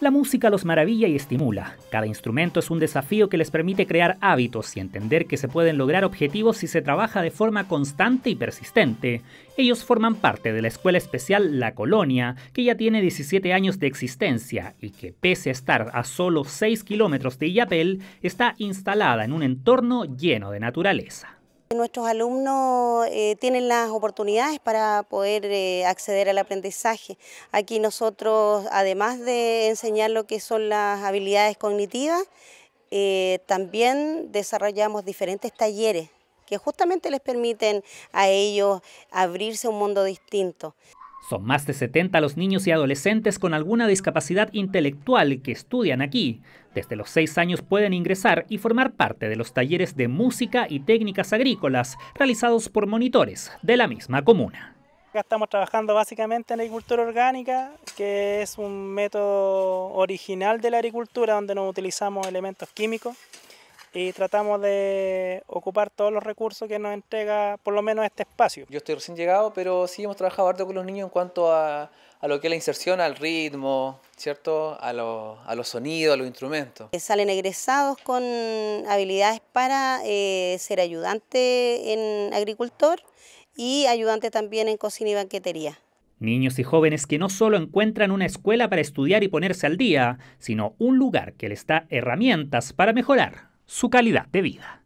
La música los maravilla y estimula. Cada instrumento es un desafío que les permite crear hábitos y entender que se pueden lograr objetivos si se trabaja de forma constante y persistente. Ellos forman parte de la escuela especial La Colonia, que ya tiene 17 años de existencia y que pese a estar a solo 6 kilómetros de Illapel, está instalada en un entorno lleno de naturaleza. Nuestros alumnos eh, tienen las oportunidades para poder eh, acceder al aprendizaje. Aquí nosotros, además de enseñar lo que son las habilidades cognitivas, eh, también desarrollamos diferentes talleres que justamente les permiten a ellos abrirse a un mundo distinto. Son más de 70 los niños y adolescentes con alguna discapacidad intelectual que estudian aquí. Desde los 6 años pueden ingresar y formar parte de los talleres de música y técnicas agrícolas realizados por monitores de la misma comuna. estamos trabajando básicamente en agricultura orgánica, que es un método original de la agricultura donde no utilizamos elementos químicos y tratamos de ocupar todos los recursos que nos entrega por lo menos este espacio. Yo estoy recién llegado, pero sí hemos trabajado harto con los niños en cuanto a, lo que es la inserción, al ritmo, ¿cierto? A, los sonidos, a los instrumentos. Eh, salen egresados con habilidades para eh, ser ayudante en agricultor y ayudante también en cocina y banquetería. Niños y jóvenes que no solo encuentran una escuela para estudiar y ponerse al día, sino un lugar que les da herramientas para mejorar su calidad de vida.